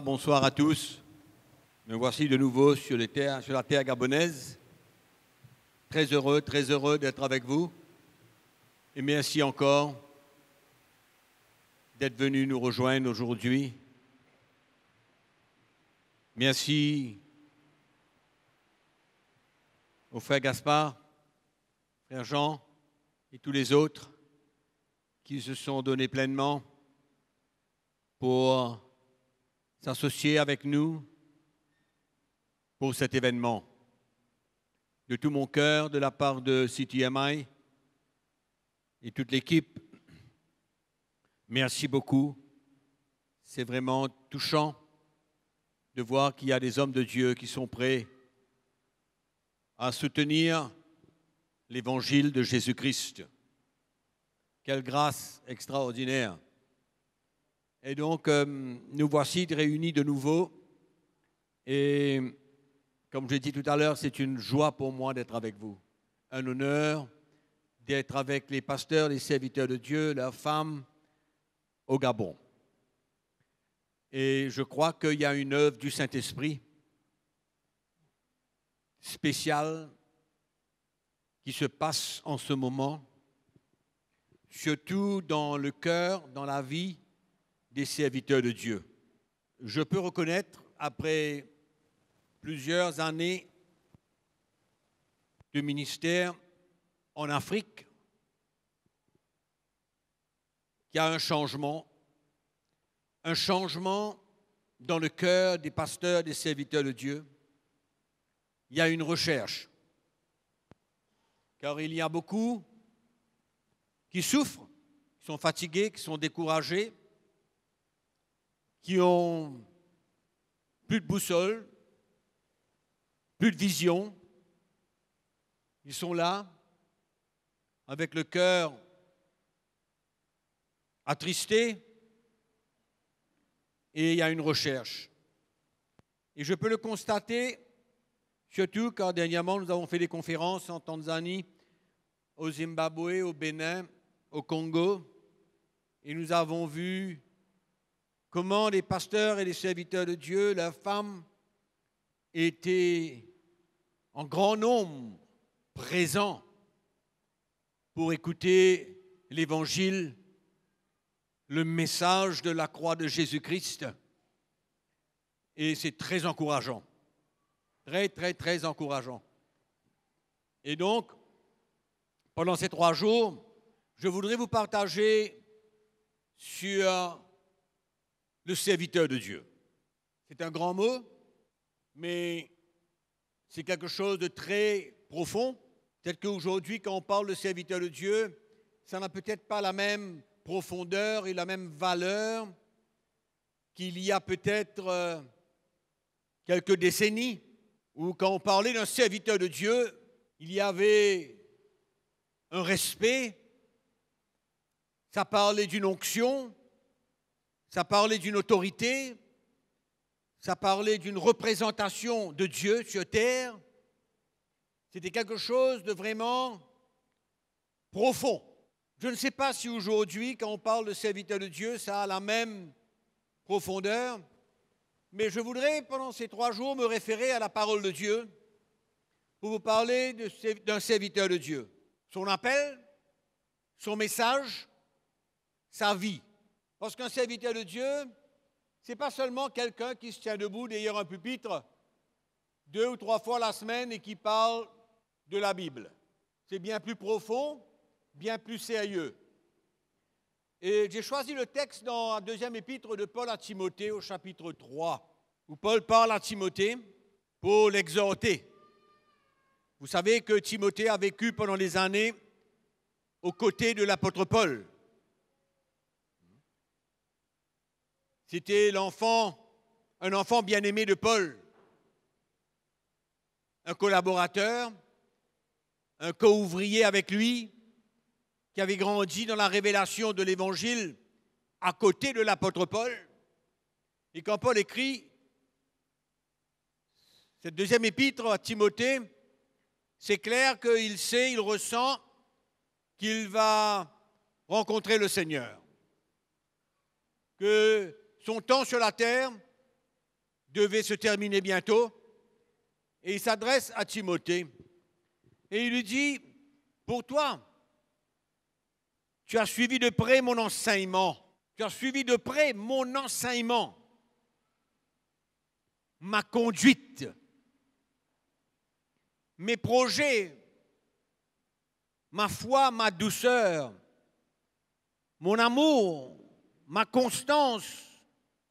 Bonsoir, à tous. Me voici de nouveau sur, sur la terre gabonaise. Très heureux, très heureux d'être avec vous. Et merci encore d'être venu nous rejoindre aujourd'hui. Merci au frère Gaspard, frère Jean et tous les autres qui se sont donnés pleinement pour s'associer avec nous pour cet événement. De tout mon cœur, de la part de CTMI et toute l'équipe, merci beaucoup. C'est vraiment touchant de voir qu'il y a des hommes de Dieu qui sont prêts à soutenir l'évangile de Jésus-Christ. Quelle grâce extraordinaire. Et donc, euh, nous voici réunis de nouveau. Et comme je l'ai dit tout à l'heure, c'est une joie pour moi d'être avec vous. Un honneur d'être avec les pasteurs, les serviteurs de Dieu, leurs femmes au Gabon. Et je crois qu'il y a une œuvre du Saint-Esprit spéciale qui se passe en ce moment, surtout dans le cœur, dans la vie des serviteurs de Dieu. Je peux reconnaître, après plusieurs années de ministère en Afrique, qu'il y a un changement, un changement dans le cœur des pasteurs, des serviteurs de Dieu. Il y a une recherche, car il y a beaucoup qui souffrent, qui sont fatigués, qui sont découragés, qui ont plus de boussole, plus de vision. Ils sont là avec le cœur attristé et il y a une recherche. Et je peux le constater, surtout car dernièrement nous avons fait des conférences en Tanzanie, au Zimbabwe, au Bénin, au Congo, et nous avons vu comment les pasteurs et les serviteurs de Dieu, leurs femmes, étaient en grand nombre présents pour écouter l'évangile, le message de la croix de Jésus-Christ. Et c'est très encourageant, très, très, très encourageant. Et donc, pendant ces trois jours, je voudrais vous partager sur le serviteur de Dieu. C'est un grand mot, mais c'est quelque chose de très profond. Peut-être qu'aujourd'hui, quand on parle de serviteur de Dieu, ça n'a peut-être pas la même profondeur et la même valeur qu'il y a peut-être euh, quelques décennies, où quand on parlait d'un serviteur de Dieu, il y avait un respect, ça parlait d'une onction, ça parlait d'une autorité, ça parlait d'une représentation de Dieu sur terre. C'était quelque chose de vraiment profond. Je ne sais pas si aujourd'hui, quand on parle de serviteur de Dieu, ça a la même profondeur, mais je voudrais, pendant ces trois jours, me référer à la parole de Dieu pour vous parler d'un serviteur de Dieu, son appel, son message, sa vie qu'un serviteur de Dieu, ce n'est pas seulement quelqu'un qui se tient debout derrière un pupitre deux ou trois fois la semaine et qui parle de la Bible. C'est bien plus profond, bien plus sérieux. Et j'ai choisi le texte dans la deuxième épître de Paul à Timothée au chapitre 3, où Paul parle à Timothée pour l'exhorter. Vous savez que Timothée a vécu pendant des années aux côtés de l'apôtre Paul. C'était l'enfant, un enfant bien-aimé de Paul, un collaborateur, un co-ouvrier avec lui, qui avait grandi dans la révélation de l'Évangile à côté de l'apôtre Paul. Et quand Paul écrit cette deuxième épître à Timothée, c'est clair qu'il sait, il ressent qu'il va rencontrer le Seigneur, que son temps sur la terre devait se terminer bientôt, et il s'adresse à Timothée, et il lui dit, pour toi, tu as suivi de près mon enseignement, tu as suivi de près mon enseignement, ma conduite, mes projets, ma foi, ma douceur, mon amour, ma constance,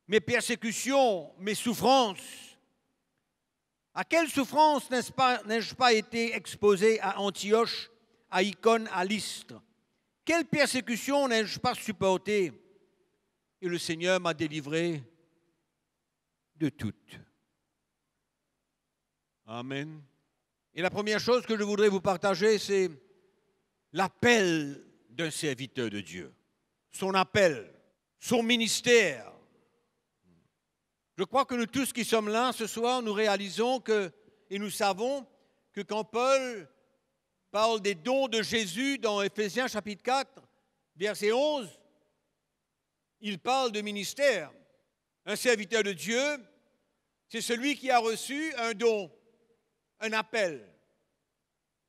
mes persécutions, mes souffrances. À quelles souffrances n'ai-je pas, été exposé à Antioche, à Icône, à Lystre Quelle persécution n'ai-je pas supporté Et le Seigneur m'a délivré de toutes. Amen. Et la première chose que je voudrais vous partager, c'est l'appel d'un serviteur de Dieu, son appel, son ministère, je crois que nous tous qui sommes là ce soir, nous réalisons que, et nous savons que quand Paul parle des dons de Jésus dans Ephésiens chapitre 4, verset 11, il parle de ministère. Un serviteur de Dieu, c'est celui qui a reçu un don, un appel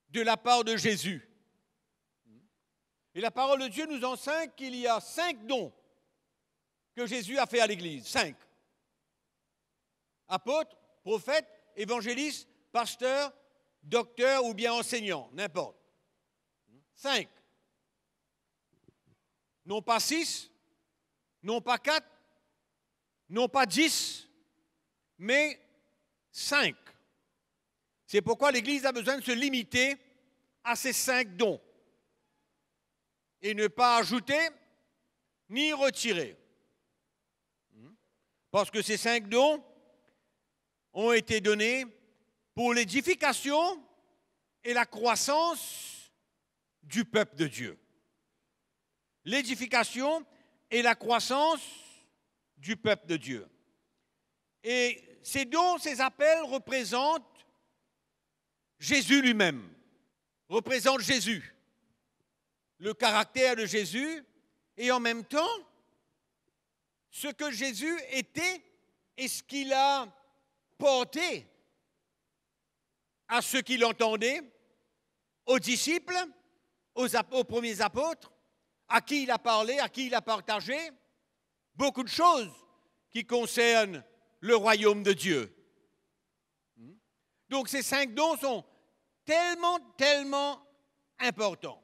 de la part de Jésus. Et la parole de Dieu nous enseigne qu'il y a cinq dons que Jésus a fait à l'Église. Cinq. Apôtre, prophète, évangéliste, pasteur, docteur ou bien enseignant, n'importe. Cinq. Non pas six, non pas quatre, non pas dix, mais cinq. C'est pourquoi l'Église a besoin de se limiter à ces cinq dons et ne pas ajouter ni retirer. Parce que ces cinq dons ont été donnés pour l'édification et la croissance du peuple de Dieu. L'édification et la croissance du peuple de Dieu. Et c'est dons, ces appels représentent Jésus lui-même, représentent Jésus, le caractère de Jésus, et en même temps, ce que Jésus était et ce qu'il a à ceux qui l'entendaient, aux disciples, aux, premiers apôtres, à qui il a parlé, à qui il a partagé, beaucoup de choses qui concernent le royaume de Dieu. Donc ces cinq dons sont tellement, tellement importants.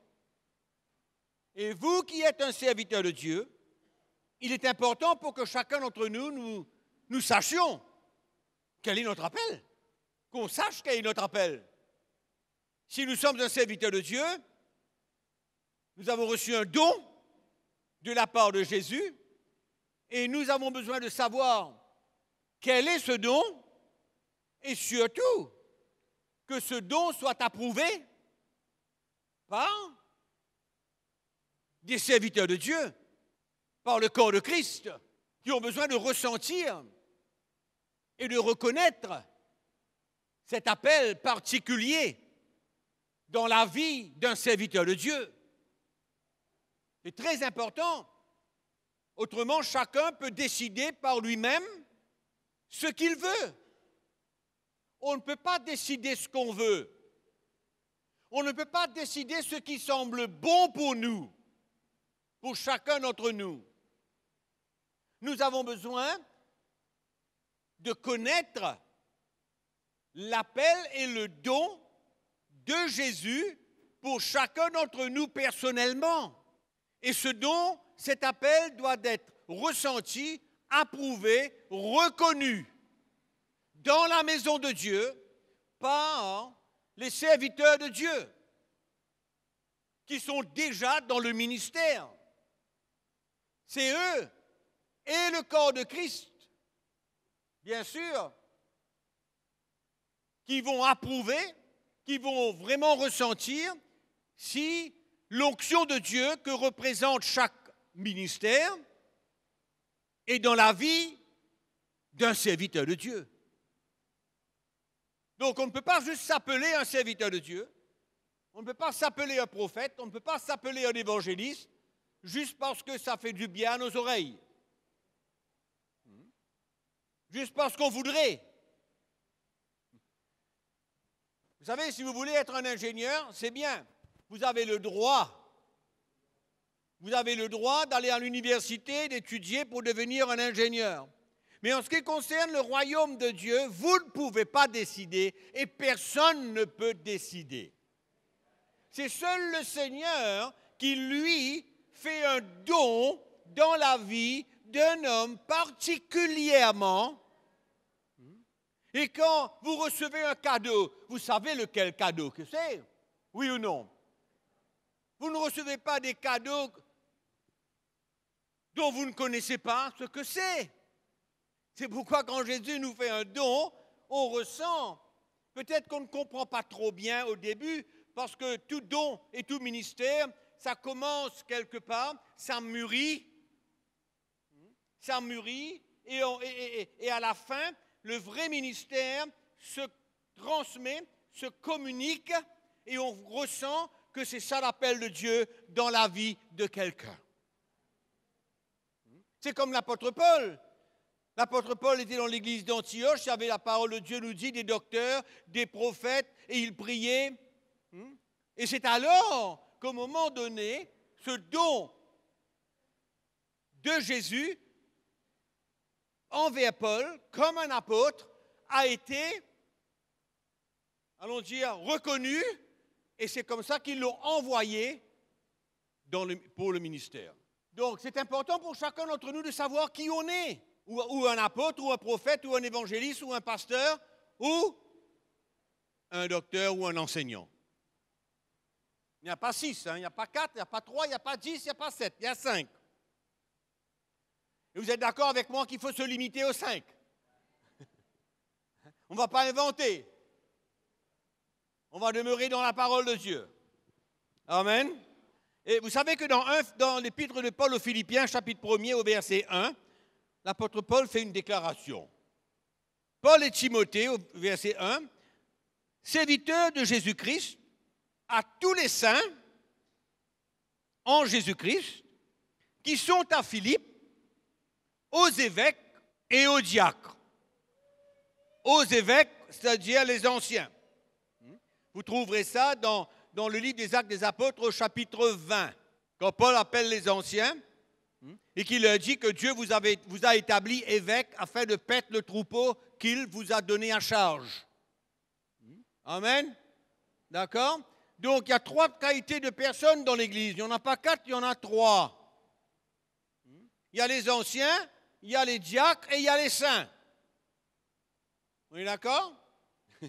Et vous qui êtes un serviteur de Dieu, il est important pour que chacun d'entre nous, nous, nous sachions quel est notre appel Qu'on sache quel est notre appel. Si nous sommes un serviteur de Dieu, nous avons reçu un don de la part de Jésus et nous avons besoin de savoir quel est ce don et surtout que ce don soit approuvé par des serviteurs de Dieu, par le corps de Christ, qui ont besoin de ressentir et de reconnaître cet appel particulier dans la vie d'un serviteur de Dieu. C'est très important. Autrement, chacun peut décider par lui-même ce qu'il veut. On ne peut pas décider ce qu'on veut. On ne peut pas décider ce qui semble bon pour nous, pour chacun d'entre nous. Nous avons besoin de connaître l'appel et le don de Jésus pour chacun d'entre nous personnellement. Et ce don, cet appel doit être ressenti, approuvé, reconnu dans la maison de Dieu par les serviteurs de Dieu qui sont déjà dans le ministère. C'est eux et le corps de Christ bien sûr, qui vont approuver, qui vont vraiment ressentir si l'onction de Dieu que représente chaque ministère est dans la vie d'un serviteur de Dieu. Donc on ne peut pas juste s'appeler un serviteur de Dieu, on ne peut pas s'appeler un prophète, on ne peut pas s'appeler un évangéliste juste parce que ça fait du bien à nos oreilles juste parce qu'on voudrait. Vous savez, si vous voulez être un ingénieur, c'est bien. Vous avez le droit. Vous avez le droit d'aller à l'université, d'étudier pour devenir un ingénieur. Mais en ce qui concerne le royaume de Dieu, vous ne pouvez pas décider et personne ne peut décider. C'est seul le Seigneur qui, lui, fait un don dans la vie d'un homme particulièrement. Et quand vous recevez un cadeau, vous savez lequel cadeau que c'est Oui ou non Vous ne recevez pas des cadeaux dont vous ne connaissez pas ce que c'est. C'est pourquoi quand Jésus nous fait un don, on ressent. Peut-être qu'on ne comprend pas trop bien au début, parce que tout don et tout ministère, ça commence quelque part, ça mûrit, ça mûrit, et, à la fin, le vrai ministère se transmet, se communique, et on ressent que c'est ça l'appel de Dieu dans la vie de quelqu'un. C'est comme l'apôtre Paul. L'apôtre Paul était dans l'église d'Antioche, il avait la parole de Dieu, nous dit, des docteurs, des prophètes, et il priait. Hmm? Et c'est alors qu'au moment donné, ce don de Jésus envers Paul, comme un apôtre, a été, allons dire, reconnu, et c'est comme ça qu'ils l'ont envoyé dans le, pour le ministère. Donc c'est important pour chacun d'entre nous de savoir qui on est, ou, un apôtre, ou un prophète, ou un évangéliste, ou un pasteur, ou un docteur ou un enseignant. Il n'y a pas six, hein. il n'y a pas quatre, il n'y a pas trois, il n'y a pas dix, il n'y a pas sept, il y a cinq. Et vous êtes d'accord avec moi qu'il faut se limiter aux cinq. On ne va pas inventer. On va demeurer dans la parole de Dieu. Amen. Et vous savez que dans, l'épître de Paul aux Philippiens, chapitre 1er au verset 1, l'apôtre Paul fait une déclaration. Paul et Timothée, au verset 1, serviteurs de Jésus-Christ, à tous les saints en Jésus-Christ, qui sont à Philippe, aux évêques et aux diacres. Aux évêques, c'est-à-dire les anciens. Vous trouverez ça dans, dans le livre des Actes des Apôtres au chapitre 20, quand Paul appelle les anciens et qu'il leur dit que Dieu vous, a établi évêque afin de paître le troupeau qu'il vous a donné à charge. Amen. D'accord Donc il y a trois qualités de personnes dans l'Église. Il n'y en a pas quatre, il y en a trois. Il y a les anciens, il y a les diacres et il y a les saints. On est d'accord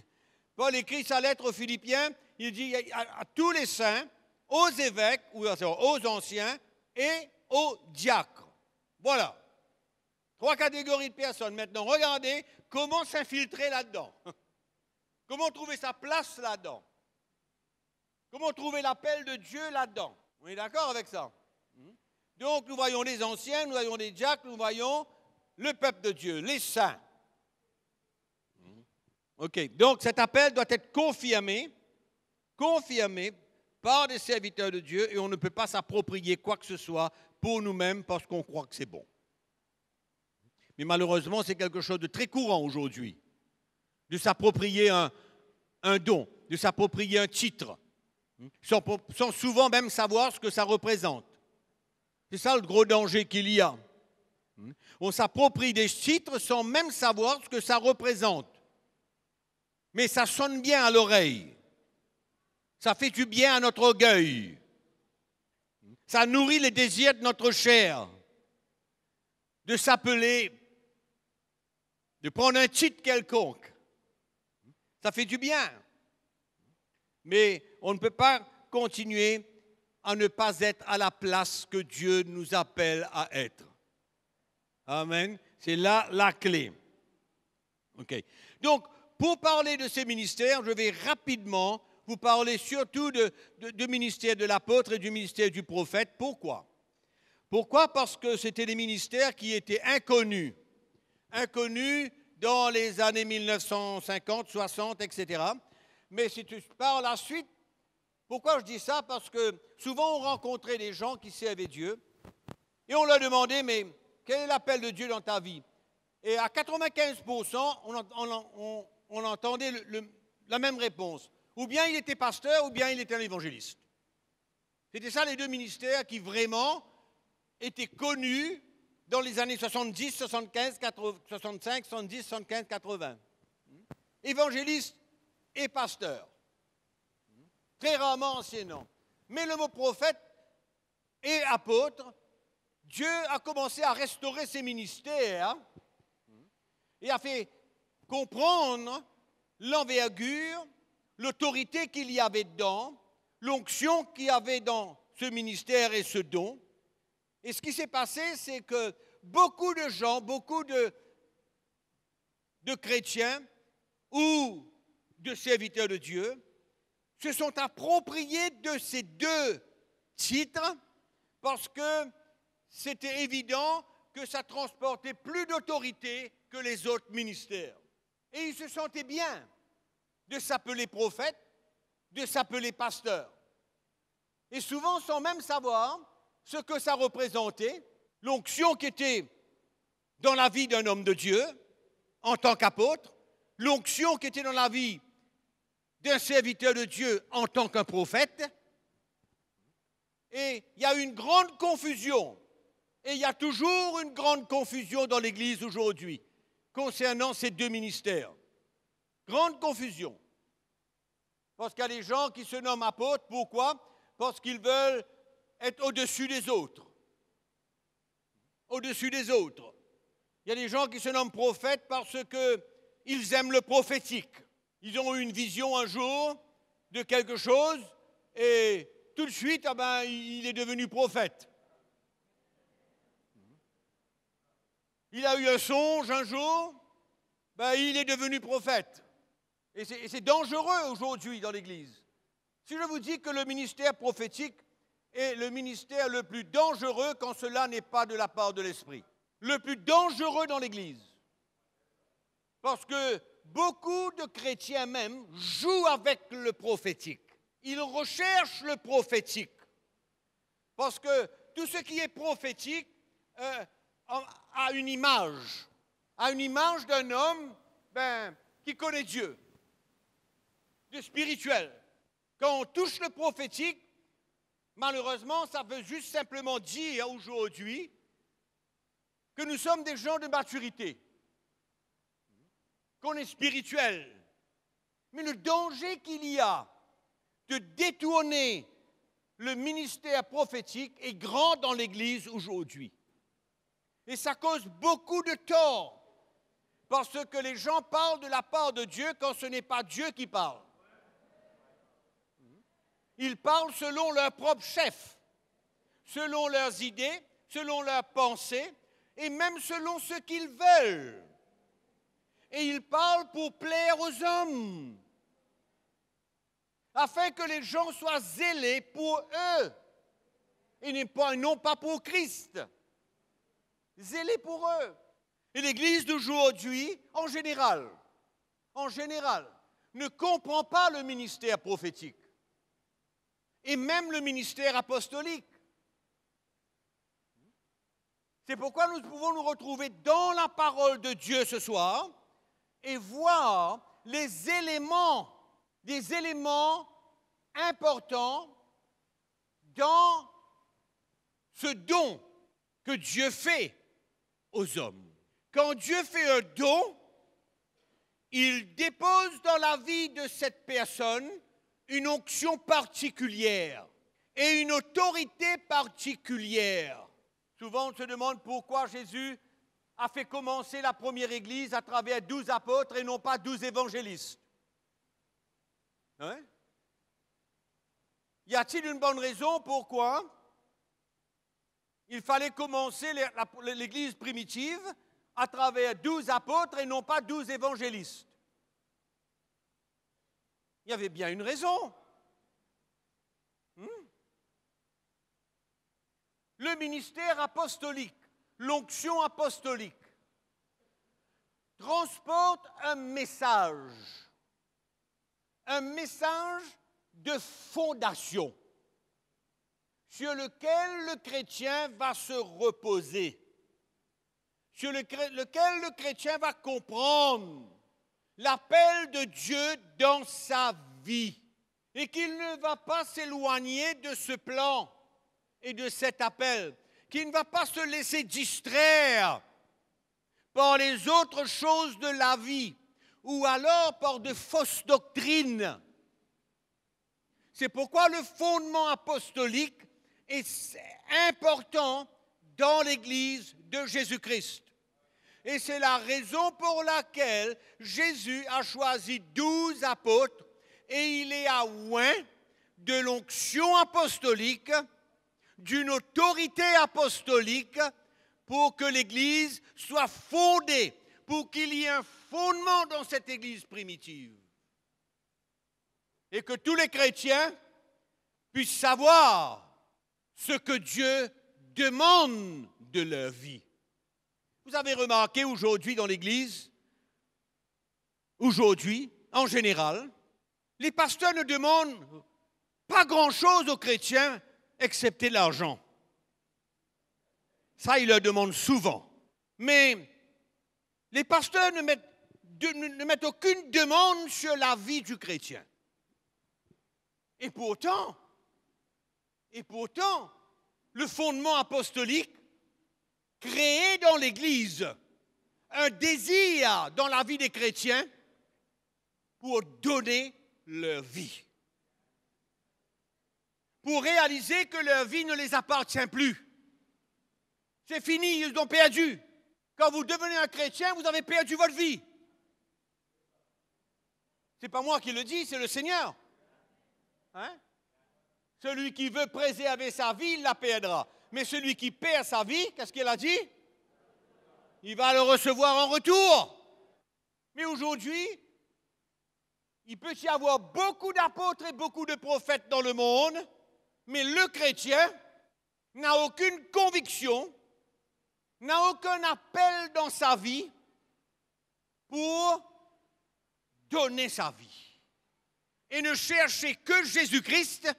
Paul écrit sa lettre aux Philippiens, il dit à, tous les saints, aux évêques, ou aux anciens, et aux diacres. Voilà. Trois catégories de personnes. Maintenant, regardez comment s'infiltrer là-dedans. Comment trouver sa place là-dedans. Comment trouver l'appel de Dieu là-dedans. On est d'accord avec ça hmm? Donc nous voyons les anciens, nous voyons les diacres, nous voyons le peuple de Dieu, les saints. Hmm. OK. Donc cet appel doit être confirmé, confirmé par des serviteurs de Dieu et on ne peut pas s'approprier quoi que ce soit pour nous-mêmes parce qu'on croit que c'est bon. Mais malheureusement, c'est quelque chose de très courant aujourd'hui, de s'approprier un, un, don, de s'approprier un titre, hmm, sans souvent même savoir ce que ça représente. C'est ça le gros danger qu'il y a. On s'approprie des titres sans même savoir ce que ça représente. Mais ça sonne bien à l'oreille. Ça fait du bien à notre orgueil. Ça nourrit les désirs de notre chair. De s'appeler, de prendre un titre quelconque. Ça fait du bien. Mais on ne peut pas continuer à ne pas être à la place que Dieu nous appelle à être. Amen. C'est là la clé. OK. Donc, pour parler de ces ministères, je vais rapidement vous parler surtout de, du ministère de l'apôtre et du ministère du prophète. Pourquoi Pourquoi Parce que c'était des ministères qui étaient inconnus. Inconnus dans les années 1950, 60, etc. Mais tu par la suite pourquoi je dis ça Parce que souvent on rencontrait des gens qui servaient Dieu et on leur demandait, mais quel est l'appel de Dieu dans ta vie Et à 95%, on, entendait la même réponse. Ou bien il était pasteur, ou bien il était un évangéliste. C'était ça les deux ministères qui vraiment étaient connus dans les années 70, 75, 80, 65, 70, 75, 80. Évangéliste et pasteur très rarement non. Mais le mot prophète et apôtre, Dieu a commencé à restaurer ses ministères hein, et a fait comprendre l'envergure, l'autorité qu'il y avait dedans, l'onction qu'il y avait dans ce ministère et ce don. Et ce qui s'est passé, c'est que beaucoup de gens, beaucoup de chrétiens ou de serviteurs de Dieu se sont appropriés de ces deux titres parce que c'était évident que ça transportait plus d'autorité que les autres ministères. Et ils se sentaient bien de s'appeler prophète, de s'appeler pasteur. Et souvent, sans même savoir ce que ça représentait, l'onction qui était dans la vie d'un homme de Dieu en tant qu'apôtre, l'onction qui était dans la vie d'un serviteur de Dieu en tant qu'un prophète. Et il y a une grande confusion, et il y a toujours une grande confusion dans l'Église aujourd'hui concernant ces deux ministères. Grande confusion. Parce qu'il y a des gens qui se nomment apôtres, pourquoi Parce qu'ils veulent être au-dessus des autres. Au-dessus des autres. Il y a des gens qui se nomment prophètes parce qu'ils aiment le prophétique. Ils ont eu une vision un jour de quelque chose et tout de suite, ah ben, il est devenu prophète. Il a eu un songe un jour, ben, il est devenu prophète. Et c'est dangereux aujourd'hui dans l'Église. Si je vous dis que le ministère prophétique est le ministère le plus dangereux quand cela n'est pas de la part de l'Esprit, le plus dangereux dans l'Église, parce que beaucoup de chrétiens même jouent avec le prophétique. Ils recherchent le prophétique. Parce que tout ce qui est prophétique euh, a une image. A une image d'un homme ben, qui connaît Dieu, de spirituel. Quand on touche le prophétique, malheureusement, ça veut juste simplement dire aujourd'hui que nous sommes des gens de maturité est spirituel. Mais le danger qu'il y a de détourner le ministère prophétique est grand dans l'Église aujourd'hui. Et ça cause beaucoup de tort, parce que les gens parlent de la part de Dieu quand ce n'est pas Dieu qui parle. Ils parlent selon leur propre chef, selon leurs idées, selon leurs pensées, et même selon ce qu'ils veulent et il parle pour plaire aux hommes, afin que les gens soient zélés pour eux et non pas pour Christ. Zélés pour eux. Et l'Église d'aujourd'hui, en général, en général, ne comprend pas le ministère prophétique et même le ministère apostolique. C'est pourquoi nous pouvons nous retrouver dans la parole de Dieu ce soir et voir les éléments, des éléments importants dans ce don que Dieu fait aux hommes. Quand Dieu fait un don, il dépose dans la vie de cette personne une onction particulière et une autorité particulière. Souvent on se demande pourquoi Jésus a fait commencer la première Église à travers douze apôtres et non pas douze évangélistes. Hein? Y a-t-il une bonne raison pourquoi il fallait commencer l'Église primitive à travers douze apôtres et non pas douze évangélistes Il y avait bien une raison. Hmm? Le ministère apostolique l'onction apostolique transporte un message, un message de fondation sur lequel le chrétien va se reposer, sur lequel le chrétien va comprendre l'appel de Dieu dans sa vie et qu'il ne va pas s'éloigner de ce plan et de cet appel qui ne va pas se laisser distraire par les autres choses de la vie ou alors par de fausses doctrines. C'est pourquoi le fondement apostolique est important dans l'Église de Jésus-Christ. Et c'est la raison pour laquelle Jésus a choisi douze apôtres et il est à ouin de l'onction apostolique d'une autorité apostolique pour que l'Église soit fondée, pour qu'il y ait un fondement dans cette Église primitive. Et que tous les chrétiens puissent savoir ce que Dieu demande de leur vie. Vous avez remarqué aujourd'hui dans l'Église, aujourd'hui en général, les pasteurs ne demandent pas grand-chose aux chrétiens Accepter l'argent. Ça, ils leur demande souvent. Mais les pasteurs ne mettent, ne mettent aucune demande sur la vie du chrétien. Et pourtant, et pourtant, le fondement apostolique créé dans l'Église un désir dans la vie des chrétiens pour donner leur vie pour réaliser que leur vie ne les appartient plus. C'est fini, ils ont perdu. Quand vous devenez un chrétien, vous avez perdu votre vie. Ce n'est pas moi qui le dis, c'est le Seigneur. Hein? Celui qui veut préserver sa vie, il la perdra. Mais celui qui perd sa vie, qu'est-ce qu'il a dit Il va le recevoir en retour. Mais aujourd'hui, il peut y avoir beaucoup d'apôtres et beaucoup de prophètes dans le monde, mais le chrétien n'a aucune conviction, n'a aucun appel dans sa vie pour donner sa vie et ne chercher que Jésus-Christ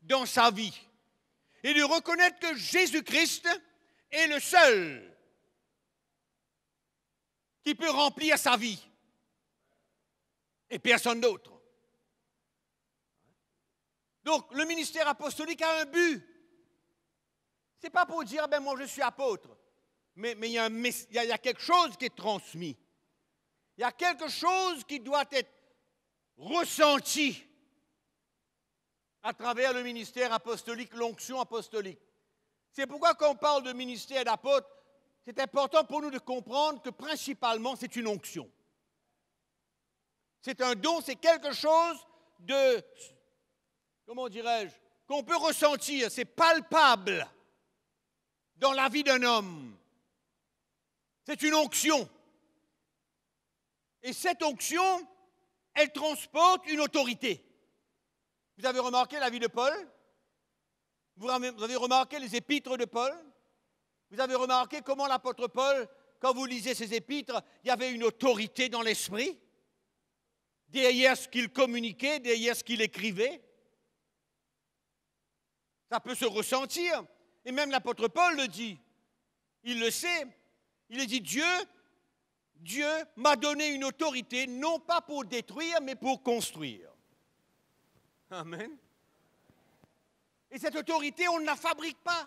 dans sa vie et de reconnaître que Jésus-Christ est le seul qui peut remplir sa vie et personne d'autre. Donc, le ministère apostolique a un but. Ce n'est pas pour dire, ah ben moi je suis apôtre, mais, il, il y a quelque chose qui est transmis. Il y a quelque chose qui doit être ressenti à travers le ministère apostolique, l'onction apostolique. C'est pourquoi quand on parle de ministère d'apôtre, c'est important pour nous de comprendre que principalement c'est une onction. C'est un don, c'est quelque chose de comment dirais-je, qu'on peut ressentir, c'est palpable dans la vie d'un homme. C'est une onction. Et cette onction, elle transporte une autorité. Vous avez remarqué la vie de Paul Vous avez remarqué les épîtres de Paul Vous avez remarqué comment l'apôtre Paul, quand vous lisez ses épîtres, il y avait une autorité dans l'esprit Derrière ce qu'il communiquait, derrière ce qu'il écrivait ça peut se ressentir. Et même l'apôtre Paul le dit. Il le sait. Il dit Dieu, Dieu m'a donné une autorité, non pas pour détruire, mais pour construire. Amen. Et cette autorité, on ne la fabrique pas.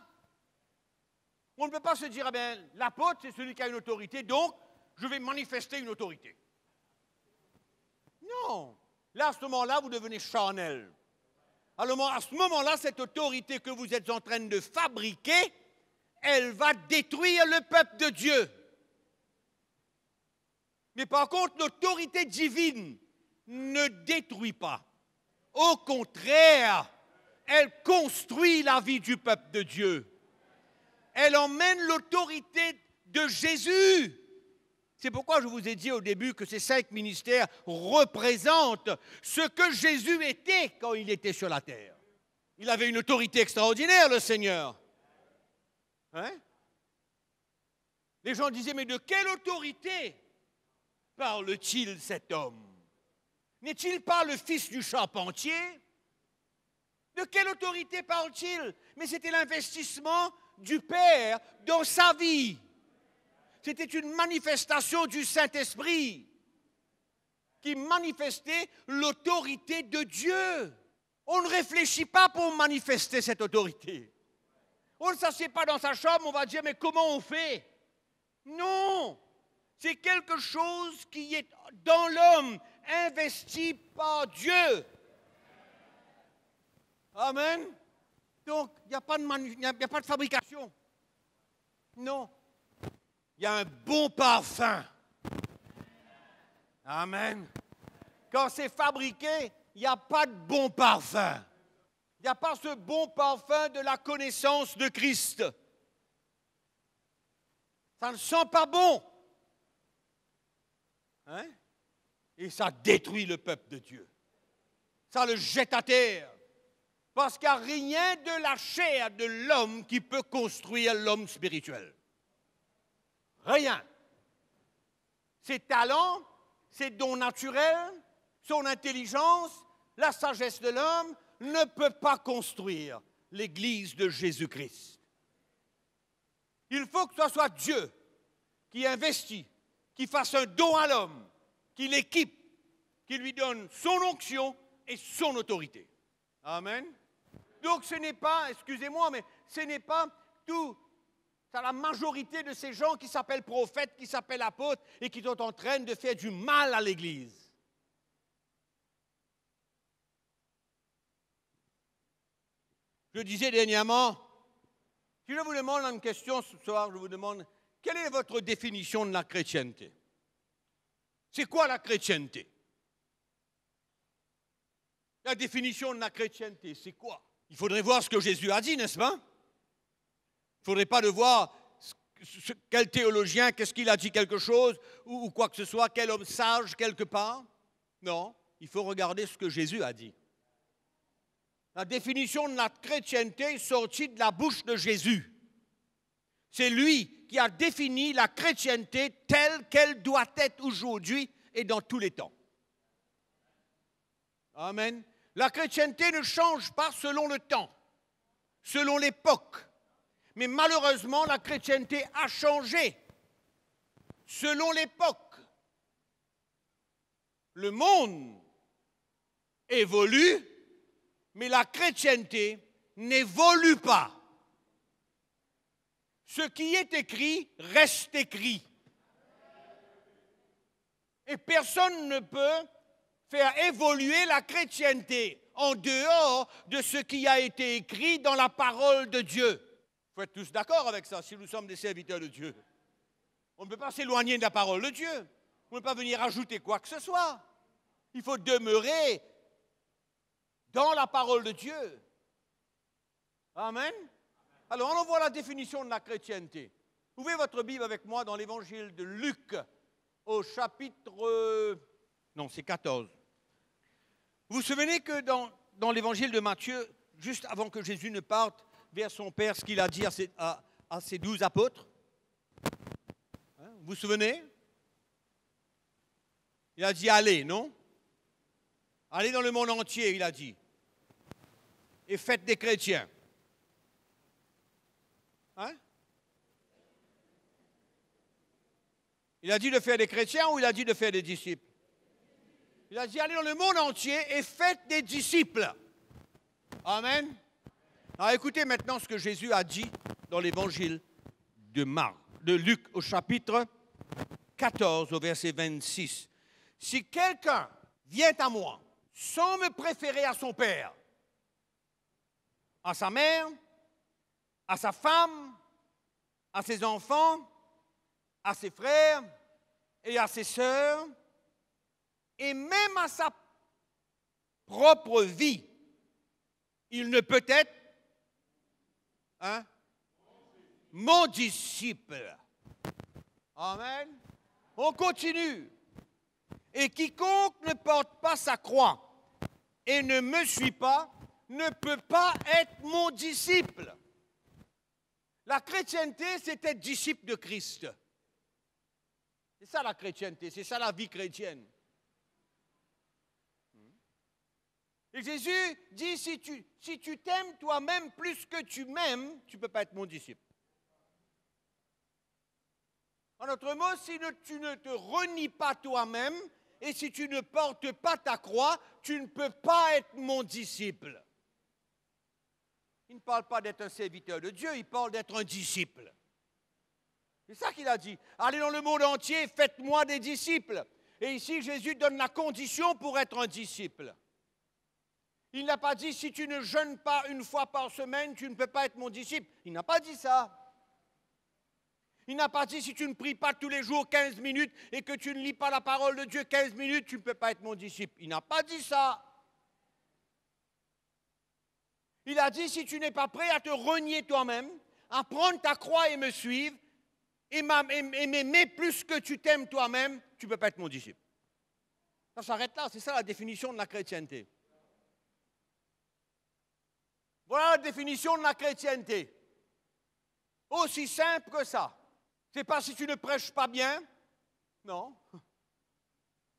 On ne peut pas se dire, ah ben, l'apôtre, c'est celui qui a une autorité, donc je vais manifester une autorité. Non. Là, à ce moment-là, vous devenez charnel. Alors à ce moment-là, cette autorité que vous êtes en train de fabriquer, elle va détruire le peuple de Dieu. Mais par contre, l'autorité divine ne détruit pas. Au contraire, elle construit la vie du peuple de Dieu. Elle emmène l'autorité de Jésus c'est pourquoi je vous ai dit au début que ces cinq ministères représentent ce que Jésus était quand il était sur la terre. Il avait une autorité extraordinaire, le Seigneur. Hein? Les gens disaient, mais de quelle autorité parle-t-il cet homme N'est-il pas le fils du charpentier De quelle autorité parle-t-il Mais c'était l'investissement du Père dans sa vie c'était une manifestation du Saint-Esprit qui manifestait l'autorité de Dieu. On ne réfléchit pas pour manifester cette autorité. On ne s'assied pas dans sa chambre, on va dire, mais comment on fait Non, c'est quelque chose qui est dans l'homme, investi par Dieu. Amen. Donc, il n'y a, a, pas de fabrication. Non, il y a un bon parfum. Amen. Quand c'est fabriqué, il n'y a pas de bon parfum. Il n'y a pas ce bon parfum de la connaissance de Christ. Ça ne sent pas bon. Hein? Et ça détruit le peuple de Dieu. Ça le jette à terre. Parce qu'il n'y a rien de la chair de l'homme qui peut construire l'homme spirituel rien. Ses talents, ses dons naturels, son intelligence, la sagesse de l'homme ne peut pas construire l'Église de Jésus-Christ. Il faut que ce soit Dieu qui investit, qui fasse un don à l'homme, qui l'équipe, qui lui donne son onction et son autorité. Amen. Donc ce n'est pas, excusez-moi, mais ce n'est pas tout c'est la majorité de ces gens qui s'appellent prophètes, qui s'appellent apôtres et qui sont en train de faire du mal à l'Église. Je disais dernièrement, si je vous demande une question ce soir, je vous demande, quelle est votre définition de la chrétienté C'est quoi la chrétienté La définition de la chrétienté, c'est quoi Il faudrait voir ce que Jésus a dit, n'est-ce pas ne faudrait pas devoir quel théologien, qu'est-ce qu'il a dit quelque chose, ou, quoi que ce soit, quel homme sage quelque part. Non, il faut regarder ce que Jésus a dit. La définition de la chrétienté est sortie de la bouche de Jésus. C'est lui qui a défini la chrétienté telle qu'elle doit être aujourd'hui et dans tous les temps. Amen. La chrétienté ne change pas selon le temps, selon l'époque mais malheureusement, la chrétienté a changé selon l'époque. Le monde évolue, mais la chrétienté n'évolue pas. Ce qui est écrit reste écrit. Et personne ne peut faire évoluer la chrétienté en dehors de ce qui a été écrit dans la parole de Dieu faut être tous d'accord avec ça si nous sommes des serviteurs de Dieu. On ne peut pas s'éloigner de la parole de Dieu. On ne peut pas venir ajouter quoi que ce soit. Il faut demeurer dans la parole de Dieu. Amen. Alors, on en la définition de la chrétienté. Ouvrez votre Bible avec moi dans l'évangile de Luc, au chapitre. Non, c'est 14. Vous vous souvenez que dans l'évangile de Matthieu, juste avant que Jésus ne parte, vers son Père ce qu'il a dit à ses, douze apôtres hein, Vous vous souvenez Il a dit allez, non Allez dans le monde entier, il a dit. Et faites des chrétiens. Hein Il a dit de faire des chrétiens ou il a dit de faire des disciples Il a dit allez dans le monde entier et faites des disciples. Amen. Alors écoutez maintenant ce que Jésus a dit dans l'évangile de Marc, de Luc au chapitre 14 au verset 26. Si quelqu'un vient à moi sans me préférer à son père, à sa mère, à sa femme, à ses enfants, à ses frères et à ses sœurs, et même à sa propre vie, il ne peut être Hein Mon disciple. Amen. On continue. Et quiconque ne porte pas sa croix et ne me suit pas ne peut pas être mon disciple. La chrétienté, c'est être disciple de Christ. C'est ça la chrétienté, c'est ça la vie chrétienne. Et Jésus dit, si tu t'aimes toi-même plus que tu m'aimes, tu ne peux pas être mon disciple. En d'autres mots, si tu ne te renies pas toi-même et si tu ne portes pas ta croix, tu ne peux pas être mon disciple. Il ne parle pas d'être un serviteur de Dieu, il parle d'être un disciple. C'est ça qu'il a dit. Allez dans le monde entier, faites-moi des disciples. Et ici, Jésus donne la condition pour être un disciple. Il n'a pas dit, si tu ne jeûnes pas une fois par semaine, tu ne peux pas être mon disciple. Il n'a pas dit ça. Il n'a pas dit, si tu ne pries pas tous les jours 15 minutes et que tu ne lis pas la parole de Dieu 15 minutes, tu ne peux pas être mon disciple. Il n'a pas dit ça. Il a dit, si tu n'es pas prêt à te renier toi-même, à prendre ta croix et me suivre, et m'aimer plus que tu t'aimes toi-même, tu ne peux pas être mon disciple. Ça s'arrête là, c'est ça la définition de la chrétienté. Voilà la définition de la chrétienté. Aussi simple que ça. C'est pas si tu ne prêches pas bien, non.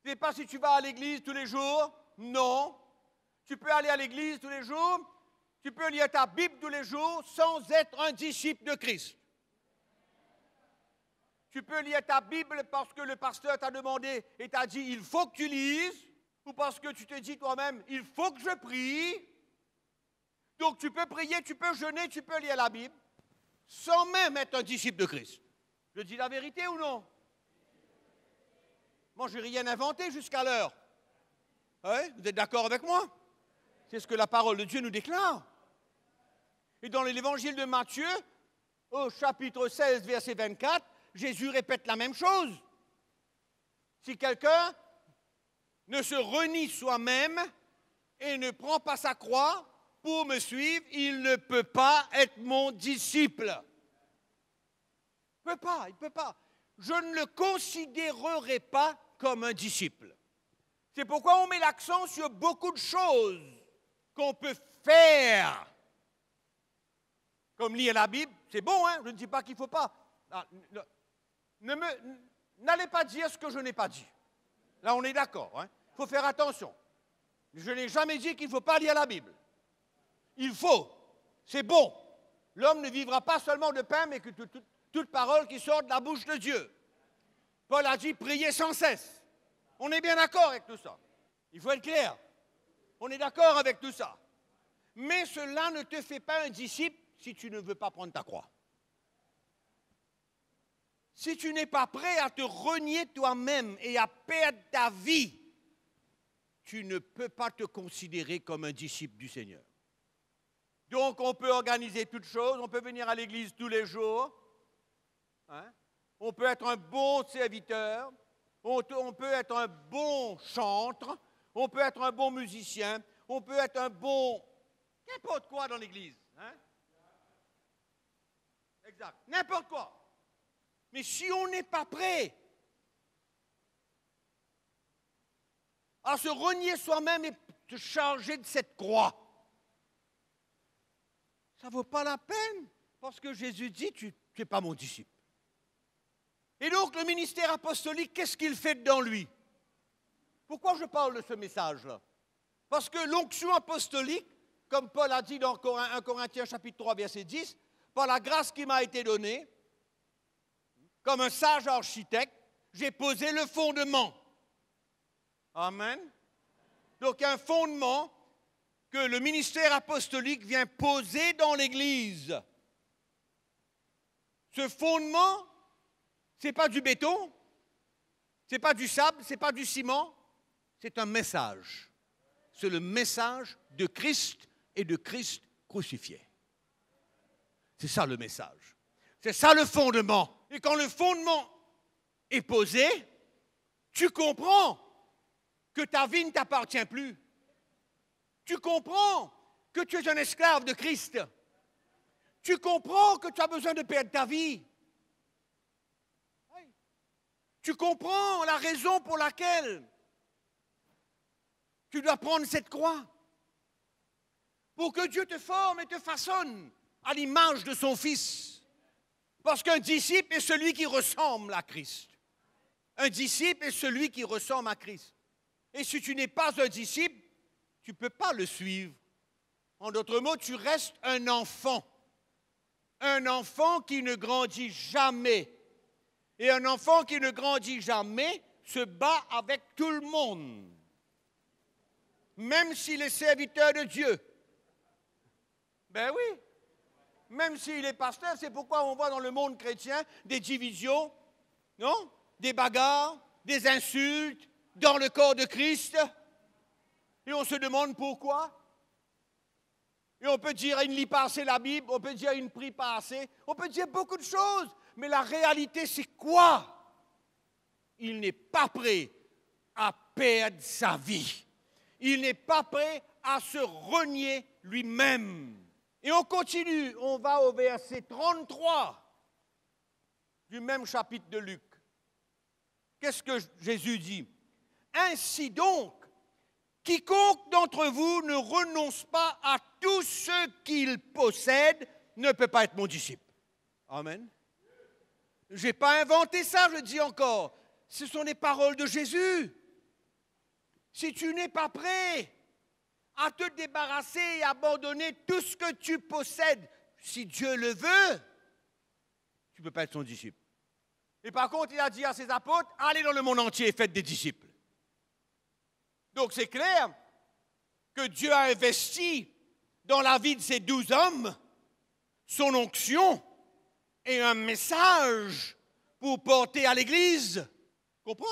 C'est pas si tu vas à l'église tous les jours, non. Tu peux aller à l'église tous les jours, tu peux lire ta Bible tous les jours sans être un disciple de Christ. Tu peux lire ta Bible parce que le pasteur t'a demandé et t'a dit il faut que tu lises, ou parce que tu te dis toi-même il faut que je prie donc tu peux prier, tu peux jeûner, tu peux lire la Bible, sans même être un disciple de Christ. Je dis la vérité ou non Moi, je n'ai rien inventé jusqu'à l'heure. Hein? vous êtes d'accord avec moi C'est ce que la parole de Dieu nous déclare. Et dans l'évangile de Matthieu, au chapitre 16, verset 24, Jésus répète la même chose. Si quelqu'un ne se renie soi-même et ne prend pas sa croix pour me suivre, il ne peut pas être mon disciple. Il ne peut pas, il ne peut pas. Je ne le considérerai pas comme un disciple. C'est pourquoi on met l'accent sur beaucoup de choses qu'on peut faire. Comme lire la Bible, c'est bon, hein je ne dis pas qu'il ne faut pas. Ah, n'allez pas dire ce que je n'ai pas dit. Là, on est d'accord. Il hein. faut faire attention. Je n'ai jamais dit qu'il ne faut pas lire la Bible. Il faut. C'est bon. L'homme ne vivra pas seulement de pain, mais que toute, parole qui sort de la bouche de Dieu. Paul a dit prier sans cesse. On est bien d'accord avec tout ça. Il faut être clair. On est d'accord avec tout ça. Mais cela ne te fait pas un disciple si tu ne veux pas prendre ta croix. Si tu n'es pas prêt à te renier toi-même et à perdre ta vie, tu ne peux pas te considérer comme un disciple du Seigneur. Donc on peut organiser toutes choses, on peut venir à l'église tous les jours, hein. on peut être un bon serviteur, on, peut être un bon chantre, on peut être un bon musicien, on peut être un bon... N'importe quoi dans l'église. Hein. Exact. N'importe quoi. Mais si on n'est pas prêt à se renier soi-même et se charger de cette croix, ça ne vaut pas la peine, parce que Jésus dit, tu n'es pas mon disciple. Et donc le ministère apostolique, qu'est-ce qu'il fait dans lui Pourquoi je parle de ce message-là Parce que l'onction apostolique, comme Paul a dit dans 1 Corinthiens chapitre 3, verset 10, par la grâce qui m'a été donnée, comme un sage architecte, j'ai posé le fondement. Amen. Donc un fondement, le ministère apostolique vient poser dans l'Église. Ce fondement, c'est pas du béton, c'est pas du sable, c'est pas du ciment, c'est un message. C'est le message de Christ et de Christ crucifié. C'est ça le message. C'est ça le fondement. Et quand le fondement est posé, tu comprends que ta vie ne t'appartient plus. Tu comprends que tu es un esclave de Christ. Tu comprends que tu as besoin de perdre ta vie. Tu comprends la raison pour laquelle tu dois prendre cette croix. Pour que Dieu te forme et te façonne à l'image de son Fils. Parce qu'un disciple est celui qui ressemble à Christ. Un disciple est celui qui ressemble à Christ. Et si tu n'es pas un disciple, tu ne peux pas le suivre. En d'autres mots, tu restes un enfant. Un enfant qui ne grandit jamais. Et un enfant qui ne grandit jamais se bat avec tout le monde. Même s'il est serviteur de Dieu. Ben oui. Même s'il est pasteur, c'est pourquoi on voit dans le monde chrétien des divisions, non Des bagarres, des insultes dans le corps de Christ. Et on se demande pourquoi. Et on peut dire, il ne lit pas assez la Bible, on peut dire, une ne prie pas assez, on peut dire beaucoup de choses. Mais la réalité, c'est quoi Il n'est pas prêt à perdre sa vie. Il n'est pas prêt à se renier lui-même. Et on continue, on va au verset 33 du même chapitre de Luc. Qu'est-ce que Jésus dit Ainsi donc, Quiconque d'entre vous ne renonce pas à tout ce qu'il possède ne peut pas être mon disciple. Amen. Je n'ai pas inventé ça, je le dis encore. Ce sont les paroles de Jésus. Si tu n'es pas prêt à te débarrasser et abandonner tout ce que tu possèdes, si Dieu le veut, tu ne peux pas être son disciple. Et par contre, il a dit à ses apôtres, allez dans le monde entier et faites des disciples. Donc c'est clair que Dieu a investi dans la vie de ces douze hommes son onction et un message pour porter à l'Église. Comprends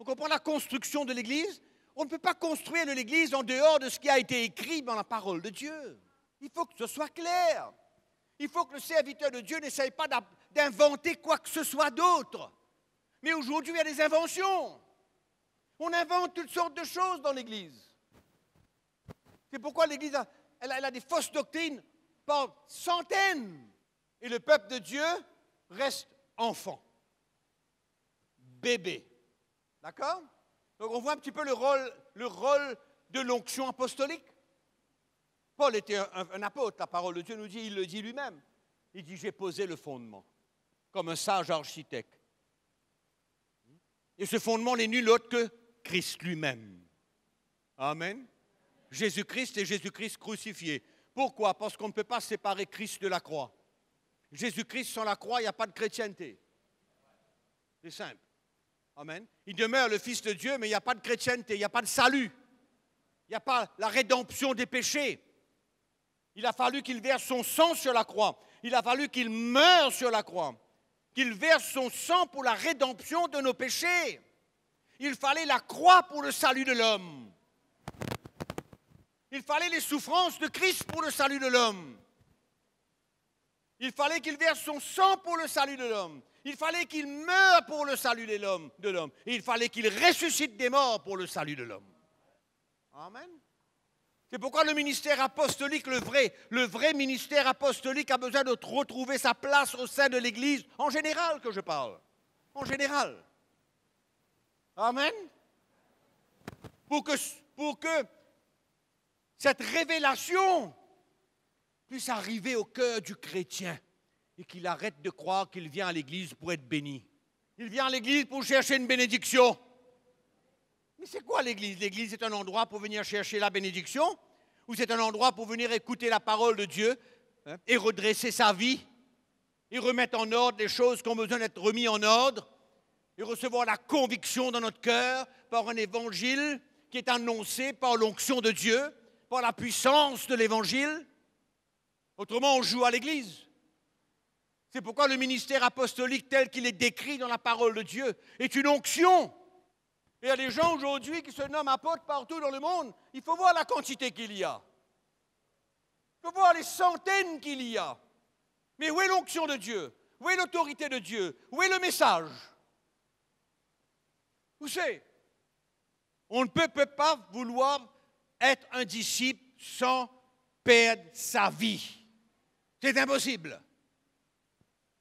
On comprend la construction de l'Église On ne peut pas construire de l'Église en dehors de ce qui a été écrit dans la parole de Dieu. Il faut que ce soit clair. Il faut que le serviteur de Dieu n'essaye pas d'inventer quoi que ce soit d'autre. Mais aujourd'hui, il y a des inventions. On invente toutes sortes de choses dans l'Église. C'est pourquoi l'Église, a, elle, a des fausses doctrines par centaines. Et le peuple de Dieu reste enfant, bébé. D'accord Donc on voit un petit peu le rôle, le rôle de l'onction apostolique. Paul était un, un, apôtre, la parole de Dieu nous dit, il le dit lui-même. Il dit, j'ai posé le fondement, comme un sage architecte. Et ce fondement n'est nul autre que Christ lui-même. Amen. Jésus-Christ et Jésus-Christ crucifié. Pourquoi Parce qu'on ne peut pas séparer Christ de la croix. Jésus-Christ sans la croix, il n'y a pas de chrétienté. C'est simple. Amen. Il demeure le Fils de Dieu, mais il n'y a pas de chrétienté, il n'y a pas de salut. Il n'y a pas la rédemption des péchés. Il a fallu qu'il verse son sang sur la croix. Il a fallu qu'il meure sur la croix. Qu'il verse son sang pour la rédemption de nos péchés il fallait la croix pour le salut de l'homme. Il fallait les souffrances de Christ pour le salut de l'homme. Il fallait qu'il verse son sang pour le salut de l'homme. Il fallait qu'il meure pour le salut de l'homme. Il fallait qu'il ressuscite des morts pour le salut de l'homme. Amen. C'est pourquoi le ministère apostolique, le vrai, le vrai ministère apostolique a besoin de retrouver sa place au sein de l'Église, en général que je parle. En général. Amen. Pour que, cette révélation puisse arriver au cœur du chrétien et qu'il arrête de croire qu'il vient à l'église pour être béni. Il vient à l'église pour chercher une bénédiction. Mais c'est quoi l'église L'église est un endroit pour venir chercher la bénédiction ou c'est un endroit pour venir écouter la parole de Dieu hein, et redresser sa vie et remettre en ordre les choses qui ont besoin d'être remises en ordre et recevoir la conviction dans notre cœur par un évangile qui est annoncé par l'onction de Dieu, par la puissance de l'évangile. Autrement, on joue à l'Église. C'est pourquoi le ministère apostolique tel qu'il est décrit dans la parole de Dieu est une onction. Et il y a des gens aujourd'hui qui se nomment apôtres partout dans le monde. Il faut voir la quantité qu'il y a. Il faut voir les centaines qu'il y a. Mais où est l'onction de Dieu Où est l'autorité de Dieu Où est le message savez, On ne peut, peut pas vouloir être un disciple sans perdre sa vie. C'est impossible.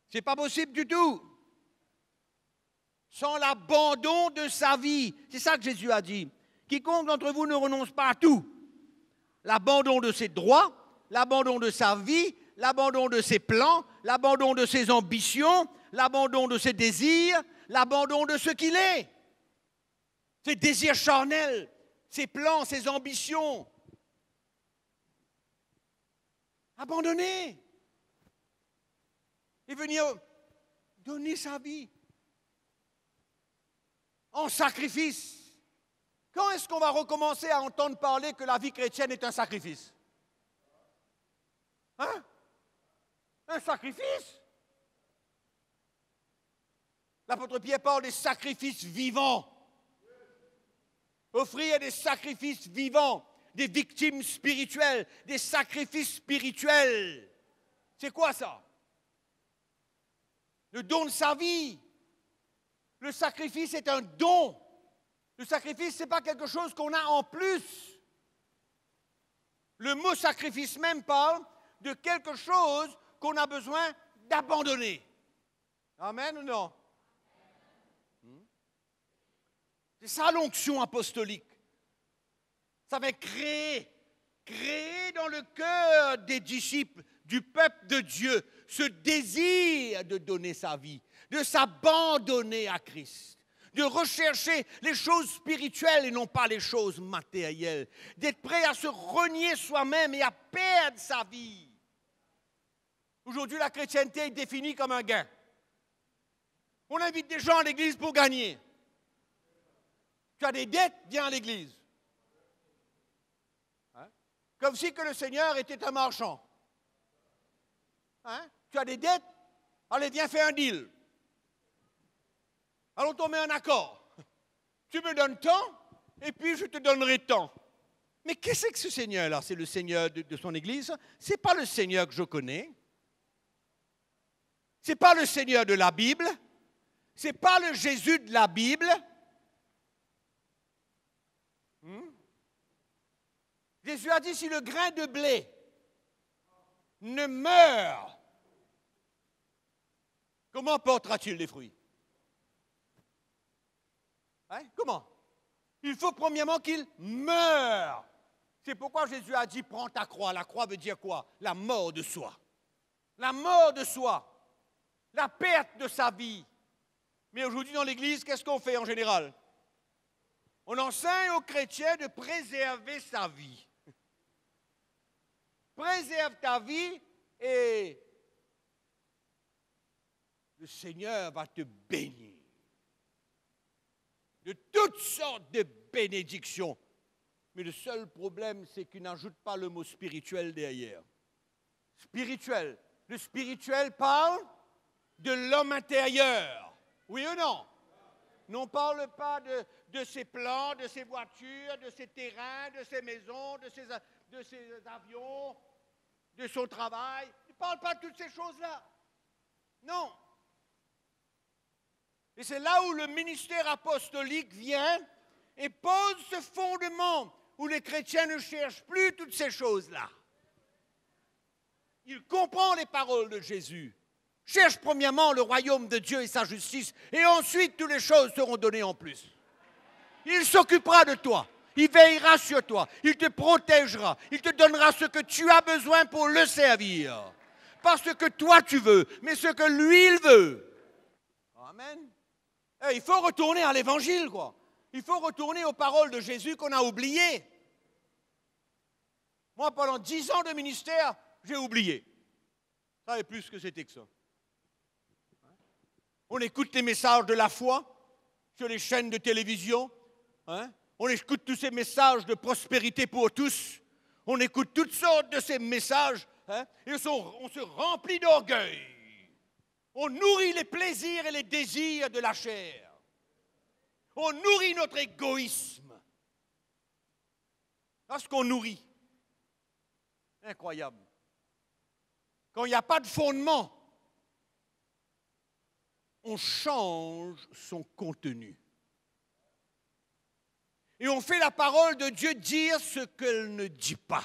C'est pas possible du tout. Sans l'abandon de sa vie. C'est ça que Jésus a dit. Quiconque d'entre vous ne renonce pas à tout. L'abandon de ses droits, l'abandon de sa vie, l'abandon de ses plans, l'abandon de ses ambitions, l'abandon de ses désirs, l'abandon de ce qu'il est ses désirs charnels, ses plans, ses ambitions. Abandonner et venir donner sa vie en sacrifice. Quand est-ce qu'on va recommencer à entendre parler que la vie chrétienne est un sacrifice Hein Un sacrifice L'apôtre Pierre parle des sacrifices vivants offrir des sacrifices vivants, des victimes spirituelles, des sacrifices spirituels. C'est quoi ça Le don de sa vie. Le sacrifice est un don. Le sacrifice, ce n'est pas quelque chose qu'on a en plus. Le mot sacrifice même parle de quelque chose qu'on a besoin d'abandonner. Amen ou non C'est ça l'onction apostolique. Ça va créer, créer dans le cœur des disciples, du peuple de Dieu, ce désir de donner sa vie, de s'abandonner à Christ de rechercher les choses spirituelles et non pas les choses matérielles, d'être prêt à se renier soi-même et à perdre sa vie. Aujourd'hui, la chrétienté est définie comme un gain. On invite des gens à l'église pour gagner. Tu as des dettes, viens à l'église. Hein? Comme si que le Seigneur était un marchand. Hein? Tu as des dettes, allez, viens faire un deal. Allons tomber un accord. Tu me donnes tant, et puis je te donnerai tant. Mais qu'est-ce que ce Seigneur-là C'est le Seigneur de, de son Église Ce n'est pas le Seigneur que je connais. Ce n'est pas le Seigneur de la Bible. Ce n'est pas le Jésus de la Bible. Jésus a dit, si le grain de blé ne meurt, comment portera-t-il des fruits hein? Comment Il faut premièrement qu'il meure. C'est pourquoi Jésus a dit, prends ta croix. La croix veut dire quoi La mort de soi. La mort de soi. La perte de sa vie. Mais aujourd'hui dans l'Église, qu'est-ce qu'on fait en général On enseigne aux chrétiens de préserver sa vie préserve ta vie et le Seigneur va te bénir de toutes sortes de bénédictions. Mais le seul problème, c'est qu'il n'ajoute pas le mot spirituel derrière. Spirituel. Le spirituel parle de l'homme intérieur. Oui ou non N'on parle pas de, de ses plans, de ses voitures, de ses terrains, de ses maisons, de ses de ses avions, de son travail. Il ne parle pas de toutes ces choses-là. Non. Et c'est là où le ministère apostolique vient et pose ce fondement où les chrétiens ne cherchent plus toutes ces choses-là. Il comprend les paroles de Jésus. Cherche premièrement le royaume de Dieu et sa justice, et ensuite toutes les choses seront données en plus. Il s'occupera de toi. Il veillera sur toi. Il te protégera. Il te donnera ce que tu as besoin pour le servir. Pas ce que toi tu veux, mais ce que lui il veut. Amen. Eh, il faut retourner à l'évangile, quoi. Il faut retourner aux paroles de Jésus qu'on a oubliées. Moi, pendant dix ans de ministère, j'ai oublié. Ça est plus que c'était que ça. On écoute les messages de la foi sur les chaînes de télévision. Hein? on écoute tous ces messages de prospérité pour tous, on écoute toutes sortes de ces messages, hein. et on se remplit d'orgueil. On nourrit les plaisirs et les désirs de la chair. On nourrit notre égoïsme. Parce qu'on nourrit. Incroyable. Quand il n'y a pas de fondement, on change son contenu et on fait la parole de Dieu dire ce qu'elle ne dit pas.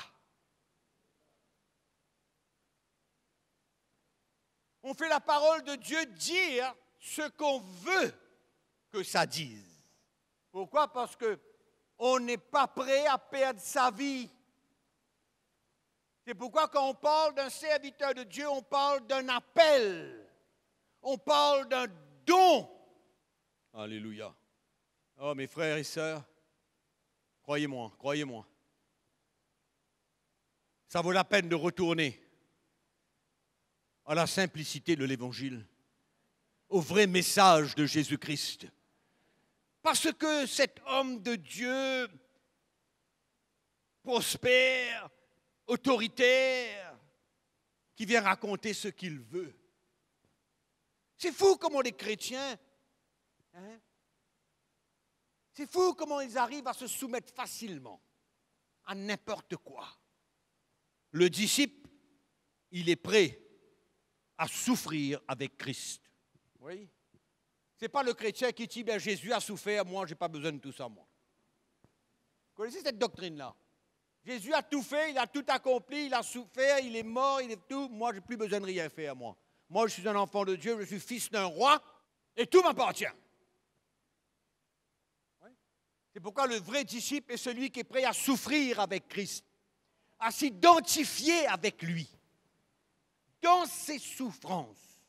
On fait la parole de Dieu dire ce qu'on veut que ça dise. Pourquoi Parce que on n'est pas prêt à perdre sa vie. C'est pourquoi quand on parle d'un serviteur de Dieu, on parle d'un appel. On parle d'un don. Alléluia. Oh mes frères et sœurs, Croyez-moi, croyez-moi. Ça vaut la peine de retourner à la simplicité de l'Évangile, au vrai message de Jésus-Christ. Parce que cet homme de Dieu, prospère, autoritaire, qui vient raconter ce qu'il veut. C'est fou comment les chrétiens, hein, c'est fou comment ils arrivent à se soumettre facilement à n'importe quoi. Le disciple, il est prêt à souffrir avec Christ. Oui. Ce n'est pas le chrétien qui dit, bien Jésus a souffert, moi, je n'ai pas besoin de tout ça, moi. Vous connaissez cette doctrine-là Jésus a tout fait, il a tout accompli, il a souffert, il est mort, il est tout. Moi, je n'ai plus besoin de rien faire, moi. Moi, je suis un enfant de Dieu, je suis fils d'un roi, et tout m'appartient. C'est pourquoi le vrai disciple est celui qui est prêt à souffrir avec Christ, à s'identifier avec lui dans ses souffrances.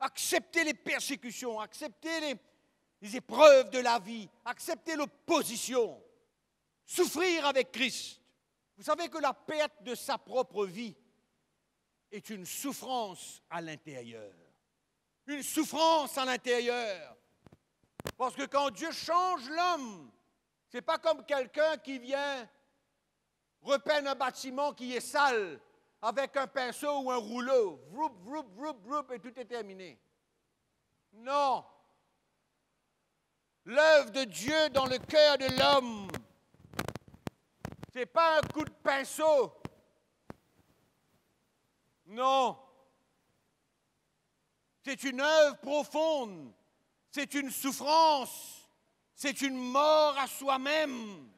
Accepter les persécutions, accepter les, les épreuves de la vie, accepter l'opposition, souffrir avec Christ. Vous savez que la perte de sa propre vie est une souffrance à l'intérieur. Une souffrance à l'intérieur. Parce que quand Dieu change l'homme, ce n'est pas comme quelqu'un qui vient repeindre un bâtiment qui est sale avec un pinceau ou un rouleau. Vroup, vroup, vroup, vroup, et tout est terminé. Non. L'œuvre de Dieu dans le cœur de l'homme, ce n'est pas un coup de pinceau. Non. C'est une œuvre profonde c'est une souffrance, c'est une mort à soi-même,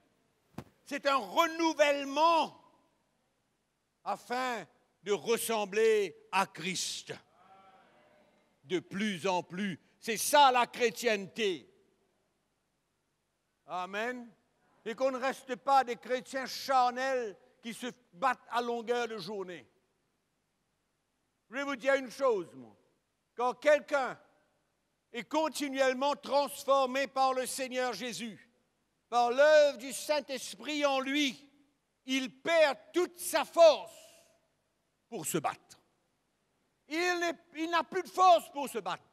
c'est un renouvellement afin de ressembler à Christ de plus en plus. C'est ça la chrétienté. Amen. Et qu'on ne reste pas des chrétiens charnels qui se battent à longueur de journée. Je vais vous dire une chose, moi. Quand quelqu'un et continuellement transformé par le Seigneur Jésus, par l'œuvre du Saint-Esprit en lui, il perd toute sa force pour se battre. Il n'a plus de force pour se battre.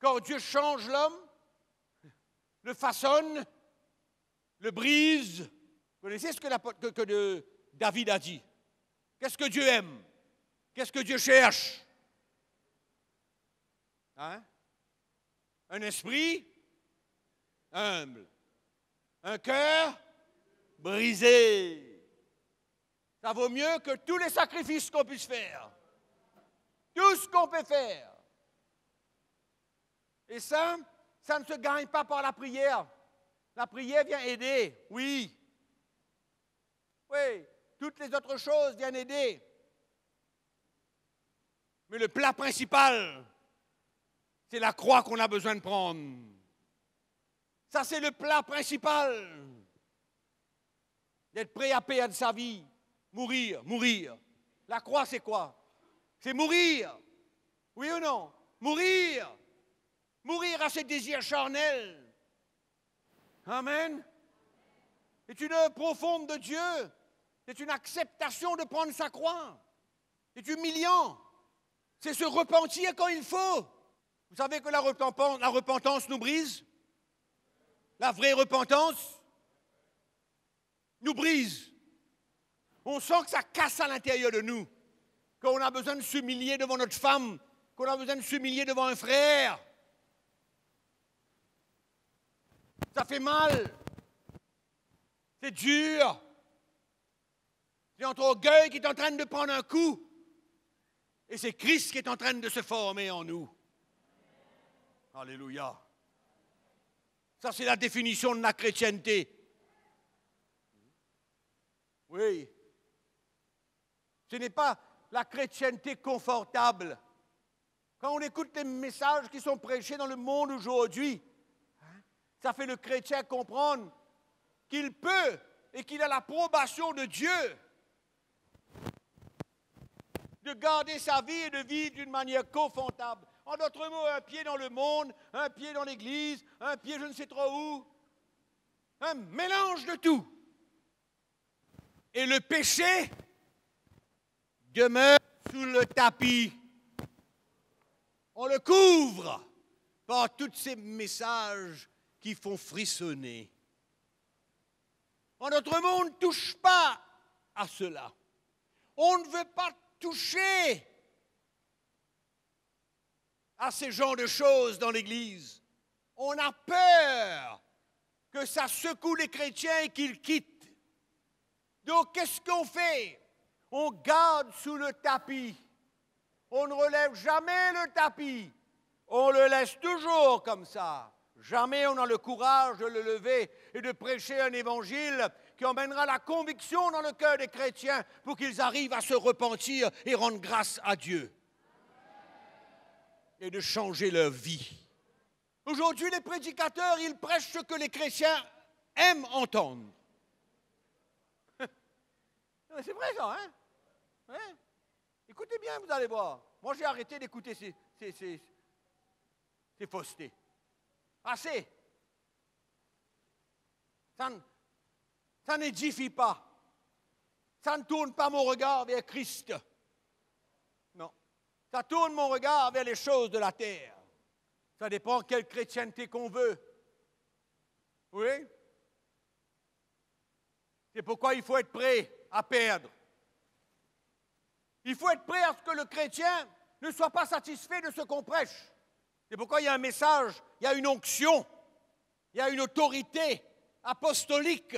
Quand Dieu change l'homme, le façonne, le brise, vous connaissez ce que, David a dit Qu'est-ce que Dieu aime Qu'est-ce que Dieu cherche hein un esprit humble, un cœur brisé. Ça vaut mieux que tous les sacrifices qu'on puisse faire, tout ce qu'on peut faire. Et ça, ça ne se gagne pas par la prière. La prière vient aider, oui. Oui, toutes les autres choses viennent aider. Mais le plat principal, c'est la croix qu'on a besoin de prendre. Ça, c'est le plat principal. D'être prêt à perdre sa vie. Mourir, mourir. La croix, c'est quoi C'est mourir. Oui ou non Mourir. Mourir à ses désirs charnels. Amen. C'est une œuvre profonde de Dieu. C'est une acceptation de prendre sa croix. C'est humiliant. C'est se repentir quand il faut. Vous savez que la repentance, la repentance nous brise La vraie repentance nous brise. On sent que ça casse à l'intérieur de nous, qu'on a besoin de s'humilier devant notre femme, qu'on a besoin de s'humilier devant un frère. Ça fait mal. C'est dur. C'est notre orgueil qui est en train de prendre un coup. Et c'est Christ qui est en train de se former en nous. Alléluia. Ça, c'est la définition de la chrétienté. Oui. Ce n'est pas la chrétienté confortable. Quand on écoute les messages qui sont prêchés dans le monde aujourd'hui, hein, ça fait le chrétien comprendre qu'il peut et qu'il a l'approbation de Dieu de garder sa vie et de vivre d'une manière confortable. En d'autres mots, un pied dans le monde, un pied dans l'Église, un pied je ne sais trop où. Un mélange de tout. Et le péché demeure sous le tapis. On le couvre par tous ces messages qui font frissonner. En notre monde, on ne touche pas à cela. On ne veut pas toucher à ces genres de choses dans l'Église. On a peur que ça secoue les chrétiens et qu'ils quittent. Donc qu'est-ce qu'on fait On garde sous le tapis. On ne relève jamais le tapis. On le laisse toujours comme ça. Jamais on n'a le courage de le lever et de prêcher un évangile qui emmènera la conviction dans le cœur des chrétiens pour qu'ils arrivent à se repentir et rendre grâce à Dieu et de changer leur vie. Aujourd'hui, les prédicateurs, ils prêchent ce que les chrétiens aiment entendre. C'est vrai ça, hein? hein? Écoutez bien, vous allez voir. Moi, j'ai arrêté d'écouter ces, faussetés. Assez. Ça, ça n'édifie pas. Ça ne tourne pas mon regard vers Christ. Ça tourne mon regard vers les choses de la terre. Ça dépend quelle chrétienté qu'on veut. Oui? C'est pourquoi il faut être prêt à perdre. Il faut être prêt à ce que le chrétien ne soit pas satisfait de ce qu'on prêche. C'est pourquoi il y a un message, il y a une onction, il y a une autorité apostolique.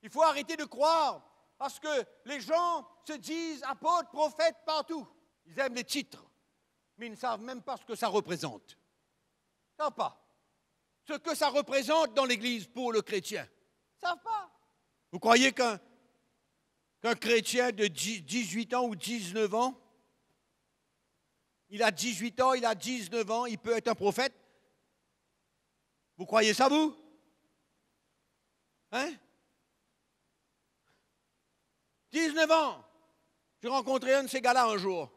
Il faut arrêter de croire parce que les gens se disent apôtres, prophètes partout. Ils aiment les titres, mais ils ne savent même pas ce que ça représente. Ils ne savent pas. Ce que ça représente dans l'Église pour le chrétien. Ils ne savent pas. Vous croyez qu'un chrétien de 18 ans ou 19 ans, il a 18 ans, il a 19 ans, il peut être un prophète Vous croyez ça, vous Hein 19 ans J'ai rencontré un de ces gars-là un jour.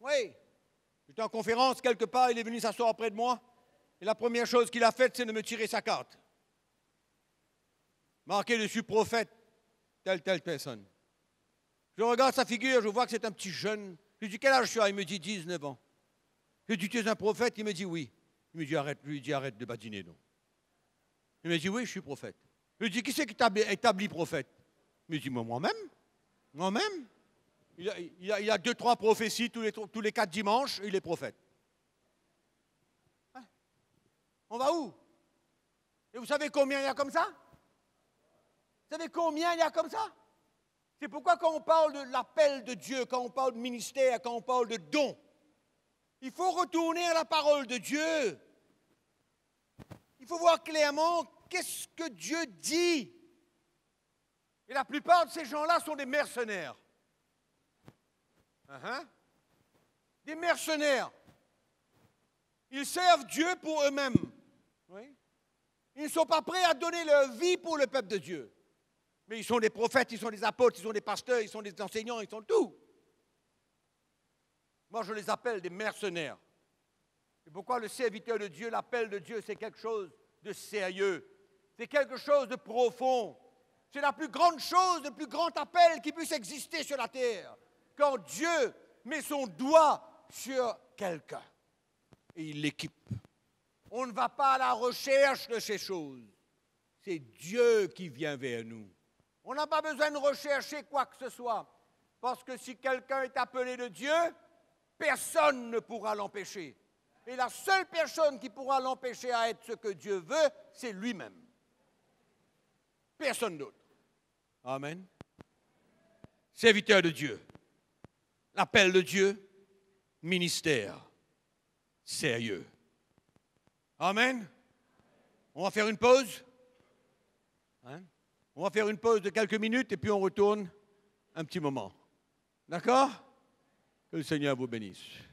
Oui. J'étais en conférence quelque part, il est venu s'asseoir près de moi. Et la première chose qu'il a faite, c'est de me tirer sa carte. Marqué dessus prophète, telle, telle personne. Je regarde sa figure, je vois que c'est un petit jeune. Je lui dis, quel âge tu as Il me dit 19 ans. Je lui dis, tu es un prophète Il me dit oui. Il me dit, arrête, lui dit, arrête de badiner, non. Il me dit, oui, je suis prophète. Je lui dis, qui c'est qui t'a établi prophète Il me dit, moi-même. Moi-même. Il y a, deux, trois prophéties tous les, quatre dimanches, il est prophète. Hein? On va où Et vous savez combien il y a comme ça Vous savez combien il y a comme ça C'est pourquoi quand on parle de l'appel de Dieu, quand on parle de ministère, quand on parle de don, il faut retourner à la parole de Dieu. Il faut voir clairement qu'est-ce que Dieu dit. Et la plupart de ces gens-là sont des mercenaires. Hein? Des mercenaires. Ils servent Dieu pour eux-mêmes. Ils ne sont pas prêts à donner leur vie pour le peuple de Dieu. Mais ils sont des prophètes, ils sont des apôtres, ils sont des pasteurs, ils sont des enseignants, ils sont tout. Moi, je les appelle des mercenaires. Et pourquoi le serviteur de Dieu, l'appel de Dieu, c'est quelque chose de sérieux. C'est quelque chose de profond. C'est la plus grande chose, le plus grand appel qui puisse exister sur la terre quand Dieu met son doigt sur quelqu'un et il l'équipe. On ne va pas à la recherche de ces choses. C'est Dieu qui vient vers nous. On n'a pas besoin de rechercher quoi que ce soit. Parce que si quelqu'un est appelé de Dieu, personne ne pourra l'empêcher. Et la seule personne qui pourra l'empêcher à être ce que Dieu veut, c'est lui-même. Personne d'autre. Amen. Serviteur de Dieu. Appel de Dieu, ministère sérieux. Amen. On va faire une pause. Hein? On va faire une pause de quelques minutes et puis on retourne un petit moment. D'accord Que le Seigneur vous bénisse.